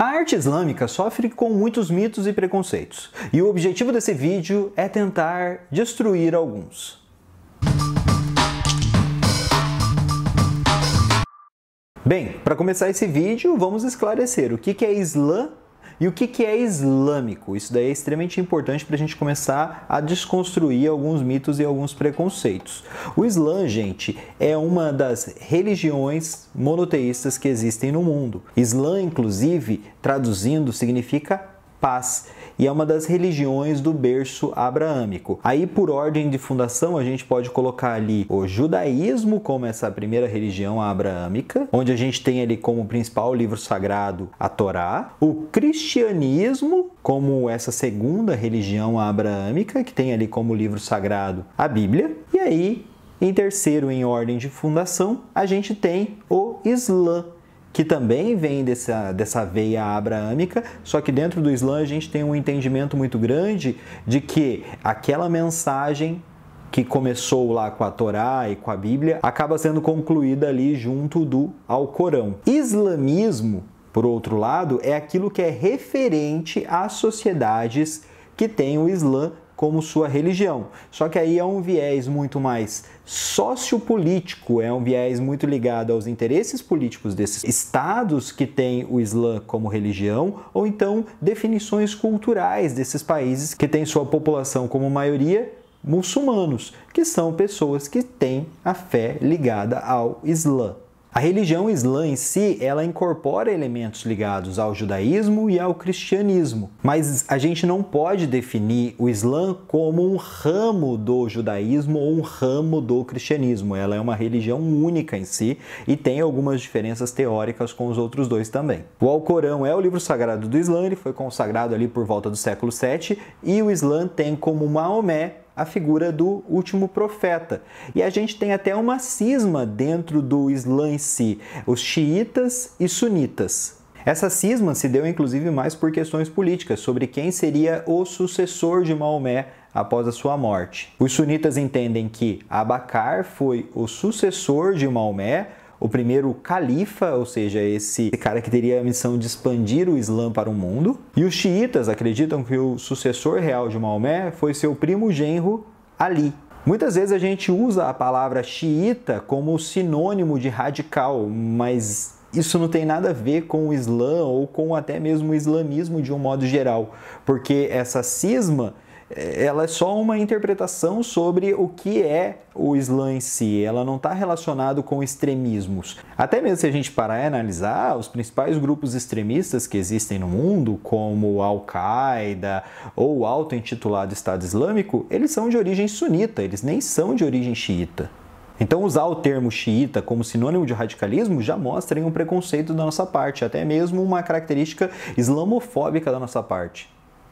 A arte islâmica sofre com muitos mitos e preconceitos, e o objetivo desse vídeo é tentar destruir alguns. Bem, para começar esse vídeo, vamos esclarecer o que é Islã e o que, que é islâmico? Isso daí é extremamente importante para a gente começar a desconstruir alguns mitos e alguns preconceitos. O Islã, gente, é uma das religiões monoteístas que existem no mundo. Islã, inclusive, traduzindo, significa paz e é uma das religiões do berço abraâmico. Aí, por ordem de fundação, a gente pode colocar ali o judaísmo como essa primeira religião abraâmica, onde a gente tem ali como principal livro sagrado a Torá, o cristianismo como essa segunda religião abraâmica, que tem ali como livro sagrado a Bíblia, e aí, em terceiro em ordem de fundação, a gente tem o Islã que também vem dessa, dessa veia abraâmica, só que dentro do Islã a gente tem um entendimento muito grande de que aquela mensagem que começou lá com a Torá e com a Bíblia acaba sendo concluída ali junto do Alcorão. Islamismo, por outro lado, é aquilo que é referente às sociedades que têm o Islã como sua religião. Só que aí é um viés muito mais sociopolítico, é um viés muito ligado aos interesses políticos desses estados que têm o Islã como religião, ou então definições culturais desses países que têm sua população como maioria muçulmanos, que são pessoas que têm a fé ligada ao Islã. A religião islã em si, ela incorpora elementos ligados ao judaísmo e ao cristianismo, mas a gente não pode definir o islã como um ramo do judaísmo ou um ramo do cristianismo. Ela é uma religião única em si e tem algumas diferenças teóricas com os outros dois também. O Alcorão é o livro sagrado do islã, ele foi consagrado ali por volta do século 7 e o islã tem como Maomé a figura do último profeta. E a gente tem até uma cisma dentro do Islã em si, os xiitas e sunitas. Essa cisma se deu inclusive mais por questões políticas, sobre quem seria o sucessor de Maomé após a sua morte. Os sunitas entendem que Abacar foi o sucessor de Maomé, o primeiro, califa, ou seja, esse cara que teria a missão de expandir o Islã para o mundo. E os xiitas acreditam que o sucessor real de Maomé foi seu primo genro, Ali, Muitas vezes a gente usa a palavra xiita como sinônimo de radical, mas isso não tem nada a ver com o Islã ou com até mesmo o islamismo de um modo geral, porque essa cisma ela é só uma interpretação sobre o que é o Islã em si, ela não está relacionado com extremismos. Até mesmo se a gente parar e analisar, os principais grupos extremistas que existem no mundo, como Al-Qaeda ou o auto-intitulado Estado Islâmico, eles são de origem sunita, eles nem são de origem xiita. Então, usar o termo xiita como sinônimo de radicalismo já mostra um preconceito da nossa parte, até mesmo uma característica islamofóbica da nossa parte.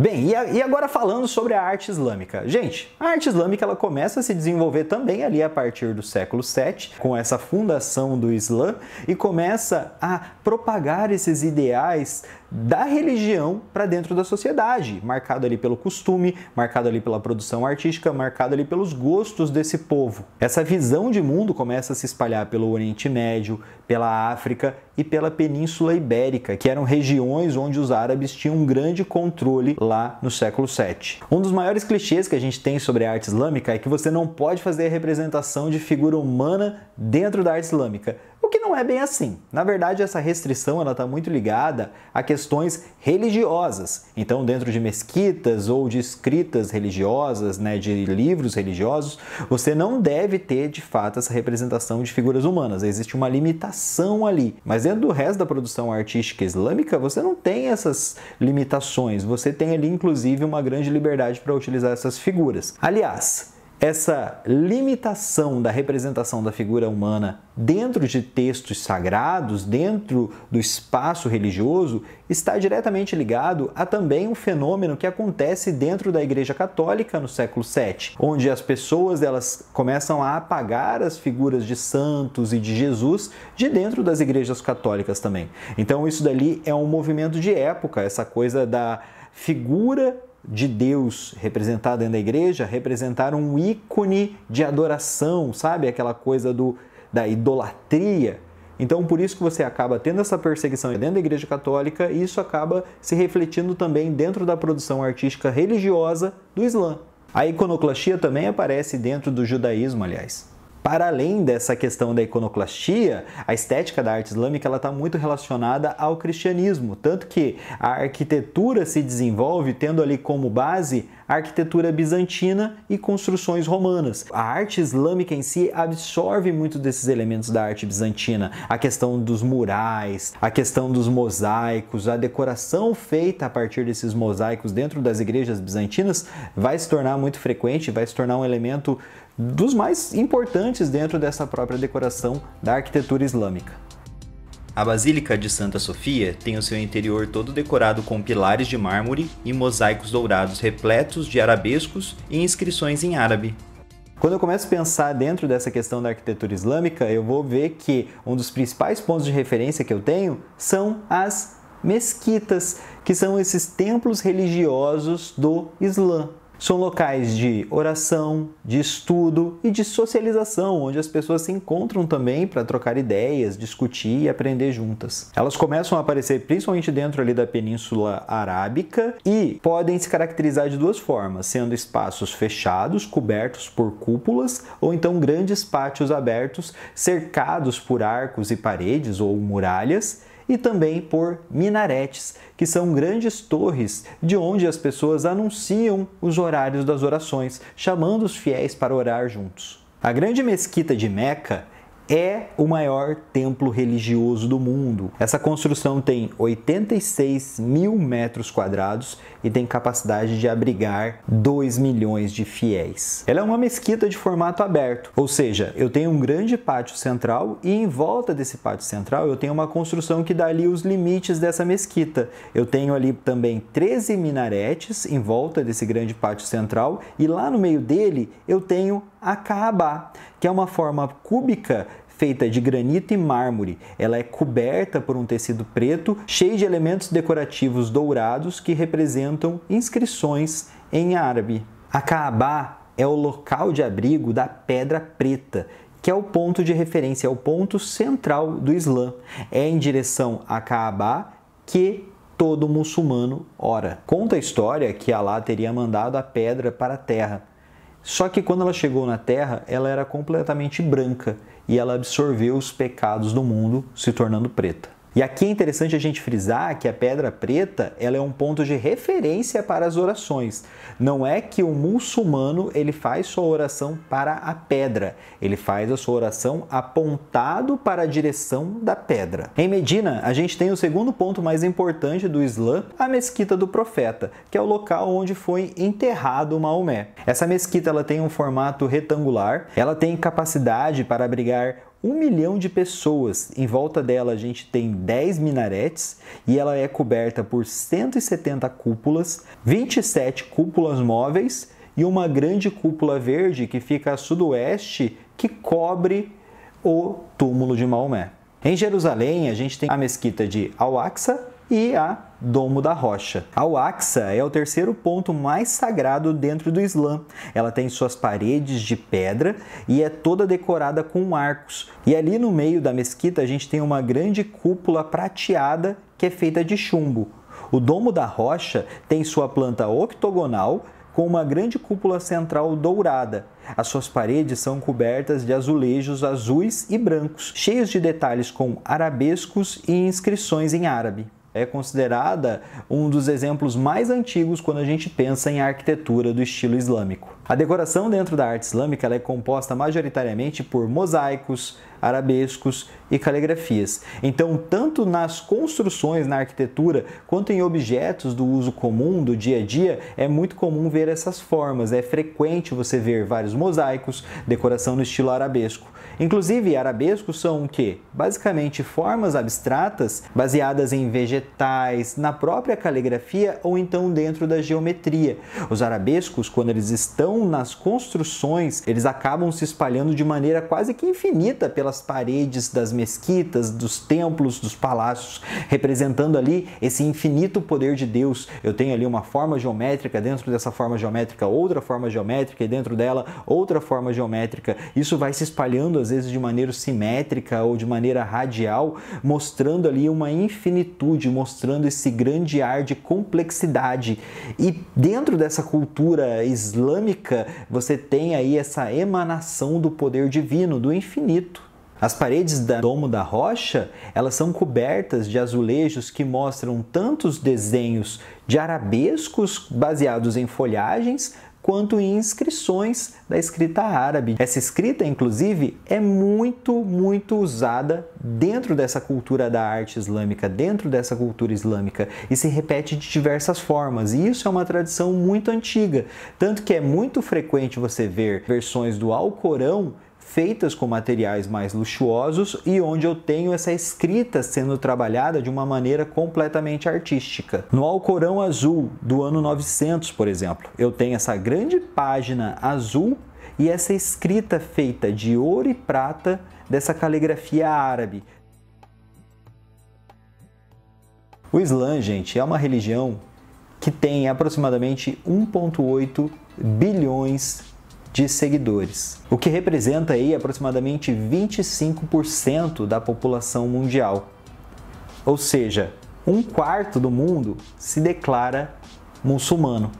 Bem, e, a, e agora falando sobre a arte islâmica. Gente, a arte islâmica ela começa a se desenvolver também ali a partir do século VII, com essa fundação do Islã, e começa a propagar esses ideais da religião para dentro da sociedade, marcado ali pelo costume, marcado ali pela produção artística, marcado ali pelos gostos desse povo. Essa visão de mundo começa a se espalhar pelo Oriente Médio, pela África e pela Península Ibérica, que eram regiões onde os árabes tinham um grande controle lá no século VII. Um dos maiores clichês que a gente tem sobre a arte islâmica é que você não pode fazer a representação de figura humana dentro da arte islâmica. O que não é bem assim. Na verdade, essa restrição está muito ligada a questões religiosas. Então, dentro de mesquitas ou de escritas religiosas, né, de livros religiosos, você não deve ter de fato essa representação de figuras humanas. Existe uma limitação ali. Mas dentro do resto da produção artística islâmica, você não tem essas limitações. Você tem ali, inclusive, uma grande liberdade para utilizar essas figuras. Aliás, essa limitação da representação da figura humana dentro de textos sagrados, dentro do espaço religioso, está diretamente ligado a também um fenômeno que acontece dentro da Igreja Católica no século VII, onde as pessoas elas começam a apagar as figuras de santos e de Jesus de dentro das igrejas católicas também. Então isso dali é um movimento de época, essa coisa da figura de Deus representado dentro da igreja representaram um ícone de adoração, sabe? Aquela coisa do, da idolatria. Então, por isso que você acaba tendo essa perseguição dentro da igreja católica e isso acaba se refletindo também dentro da produção artística religiosa do Islã. A iconoclastia também aparece dentro do judaísmo, aliás. Para além dessa questão da iconoclastia, a estética da arte islâmica ela está muito relacionada ao cristianismo, tanto que a arquitetura se desenvolve tendo ali como base a arquitetura bizantina e construções romanas. A arte islâmica em si absorve muito desses elementos da arte bizantina, a questão dos murais, a questão dos mosaicos, a decoração feita a partir desses mosaicos dentro das igrejas bizantinas vai se tornar muito frequente, vai se tornar um elemento dos mais importantes dentro dessa própria decoração da arquitetura islâmica. A Basílica de Santa Sofia tem o seu interior todo decorado com pilares de mármore e mosaicos dourados repletos de arabescos e inscrições em árabe, quando eu começo a pensar dentro dessa questão da arquitetura islâmica, eu vou ver que um dos principais pontos de referência que eu tenho são as mesquitas, que são esses templos religiosos do Islã. São locais de oração, de estudo e de socialização, onde as pessoas se encontram também para trocar ideias, discutir e aprender juntas. Elas começam a aparecer principalmente dentro ali da Península Arábica e podem se caracterizar de duas formas, sendo espaços fechados, cobertos por cúpulas, ou então grandes pátios abertos, cercados por arcos e paredes ou muralhas, e também por minaretes, que são grandes torres de onde as pessoas anunciam os horários das orações, chamando os fiéis para orar juntos. A grande mesquita de Meca é o maior templo religioso do mundo. Essa construção tem 86 mil metros quadrados e tem capacidade de abrigar 2 milhões de fiéis. Ela é uma mesquita de formato aberto, ou seja, eu tenho um grande pátio central e em volta desse pátio central eu tenho uma construção que dá ali os limites dessa mesquita. Eu tenho ali também 13 minaretes em volta desse grande pátio central e lá no meio dele eu tenho a Kaaba, que é uma forma cúbica feita de granito e mármore. Ela é coberta por um tecido preto, cheio de elementos decorativos dourados que representam inscrições em árabe. A Kaaba é o local de abrigo da Pedra Preta, que é o ponto de referência, é o ponto central do Islã. É em direção a Kaaba que todo muçulmano ora. Conta a história que Alá teria mandado a pedra para a terra. Só que quando ela chegou na terra, ela era completamente branca e ela absorveu os pecados do mundo, se tornando preta. E aqui é interessante a gente frisar que a pedra preta ela é um ponto de referência para as orações. Não é que o muçulmano ele faz sua oração para a pedra, ele faz a sua oração apontado para a direção da pedra. Em Medina, a gente tem o segundo ponto mais importante do Islã, a Mesquita do Profeta, que é o local onde foi enterrado Maomé. Essa mesquita ela tem um formato retangular, ela tem capacidade para abrigar um milhão de pessoas. Em volta dela a gente tem 10 minaretes e ela é coberta por 170 cúpulas, 27 cúpulas móveis e uma grande cúpula verde que fica a sudoeste que cobre o túmulo de Maomé. Em Jerusalém, a gente tem a mesquita de Al-Aqsa e a Domo da Rocha. A Aqsa é o terceiro ponto mais sagrado dentro do Islã. Ela tem suas paredes de pedra e é toda decorada com arcos. E ali no meio da mesquita a gente tem uma grande cúpula prateada que é feita de chumbo. O Domo da Rocha tem sua planta octogonal com uma grande cúpula central dourada. As suas paredes são cobertas de azulejos azuis e brancos, cheios de detalhes com arabescos e inscrições em árabe é considerada um dos exemplos mais antigos quando a gente pensa em arquitetura do estilo islâmico. A decoração dentro da arte islâmica é composta majoritariamente por mosaicos, arabescos e caligrafias. Então, tanto nas construções, na arquitetura, quanto em objetos do uso comum, do dia a dia, é muito comum ver essas formas. É frequente você ver vários mosaicos, decoração no estilo arabesco. Inclusive, arabescos são o que? Basicamente formas abstratas baseadas em vegetais, na própria caligrafia ou então dentro da geometria. Os arabescos, quando eles estão nas construções, eles acabam se espalhando de maneira quase que infinita pela belas paredes das mesquitas, dos templos, dos palácios, representando ali esse infinito poder de Deus. Eu tenho ali uma forma geométrica, dentro dessa forma geométrica, outra forma geométrica, e dentro dela, outra forma geométrica. Isso vai se espalhando, às vezes, de maneira simétrica ou de maneira radial, mostrando ali uma infinitude, mostrando esse grande ar de complexidade. E dentro dessa cultura islâmica, você tem aí essa emanação do poder divino, do infinito. As paredes do domo da rocha, elas são cobertas de azulejos que mostram tantos desenhos de arabescos baseados em folhagens, quanto em inscrições da escrita árabe. Essa escrita, inclusive, é muito, muito usada dentro dessa cultura da arte islâmica, dentro dessa cultura islâmica, e se repete de diversas formas. E isso é uma tradição muito antiga, tanto que é muito frequente você ver versões do Alcorão feitas com materiais mais luxuosos e onde eu tenho essa escrita sendo trabalhada de uma maneira completamente artística. No Alcorão Azul do ano 900, por exemplo, eu tenho essa grande página azul e essa escrita feita de ouro e prata dessa caligrafia árabe. O Islã, gente, é uma religião que tem aproximadamente 1,8 bilhões de seguidores, o que representa aí aproximadamente 25% da população mundial. Ou seja, um quarto do mundo se declara muçulmano.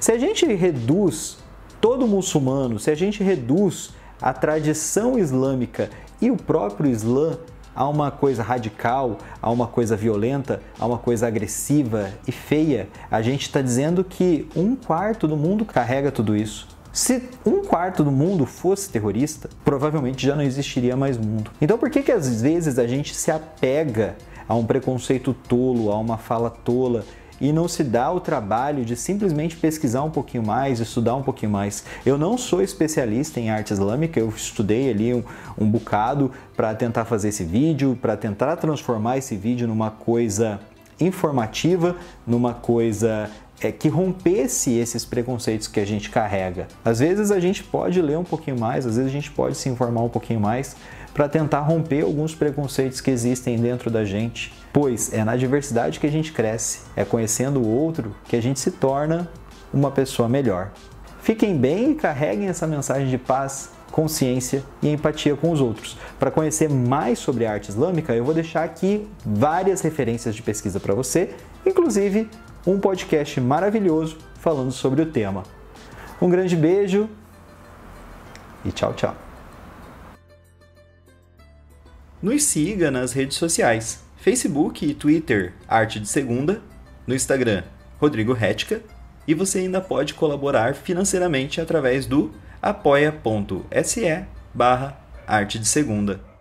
Se a gente reduz todo muçulmano, se a gente reduz a tradição islâmica e o próprio Islã a uma coisa radical, a uma coisa violenta, a uma coisa agressiva e feia, a gente está dizendo que um quarto do mundo carrega tudo isso. Se um quarto do mundo fosse terrorista, provavelmente já não existiria mais mundo. Então por que que às vezes a gente se apega a um preconceito tolo, a uma fala tola e não se dá o trabalho de simplesmente pesquisar um pouquinho mais, estudar um pouquinho mais. Eu não sou especialista em arte islâmica, eu estudei ali um, um bocado para tentar fazer esse vídeo, para tentar transformar esse vídeo numa coisa informativa, numa coisa é, que rompesse esses preconceitos que a gente carrega. Às vezes a gente pode ler um pouquinho mais, às vezes a gente pode se informar um pouquinho mais para tentar romper alguns preconceitos que existem dentro da gente. Pois é na diversidade que a gente cresce, é conhecendo o outro que a gente se torna uma pessoa melhor. Fiquem bem e carreguem essa mensagem de paz, consciência e empatia com os outros. Para conhecer mais sobre a arte islâmica, eu vou deixar aqui várias referências de pesquisa para você, inclusive um podcast maravilhoso falando sobre o tema. Um grande beijo e tchau, tchau. Nos siga nas redes sociais: Facebook e Twitter, Arte de Segunda, no Instagram, Rodrigo Retka, e você ainda pode colaborar financeiramente através do apoia.se barra arte de segunda.